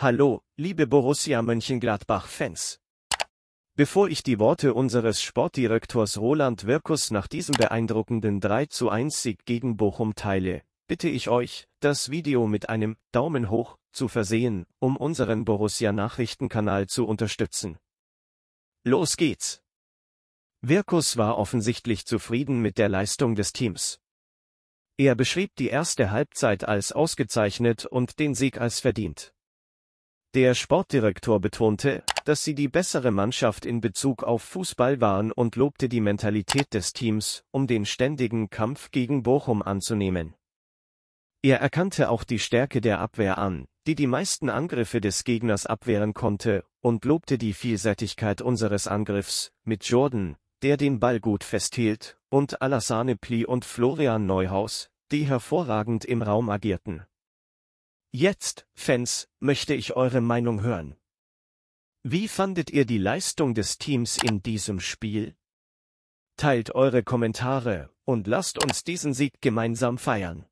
Hallo, liebe Borussia Mönchengladbach-Fans. Bevor ich die Worte unseres Sportdirektors Roland Wirkus nach diesem beeindruckenden 3 zu 1 Sieg gegen Bochum teile, bitte ich euch, das Video mit einem Daumen hoch zu versehen, um unseren Borussia Nachrichtenkanal zu unterstützen. Los geht's! Wirkus war offensichtlich zufrieden mit der Leistung des Teams. Er beschrieb die erste Halbzeit als ausgezeichnet und den Sieg als verdient. Der Sportdirektor betonte, dass sie die bessere Mannschaft in Bezug auf Fußball waren und lobte die Mentalität des Teams, um den ständigen Kampf gegen Bochum anzunehmen. Er erkannte auch die Stärke der Abwehr an, die die meisten Angriffe des Gegners abwehren konnte, und lobte die Vielseitigkeit unseres Angriffs, mit Jordan, der den Ball gut festhielt, und Alassane Pli und Florian Neuhaus, die hervorragend im Raum agierten. Jetzt, Fans, möchte ich eure Meinung hören. Wie fandet ihr die Leistung des Teams in diesem Spiel? Teilt eure Kommentare und lasst uns diesen Sieg gemeinsam feiern.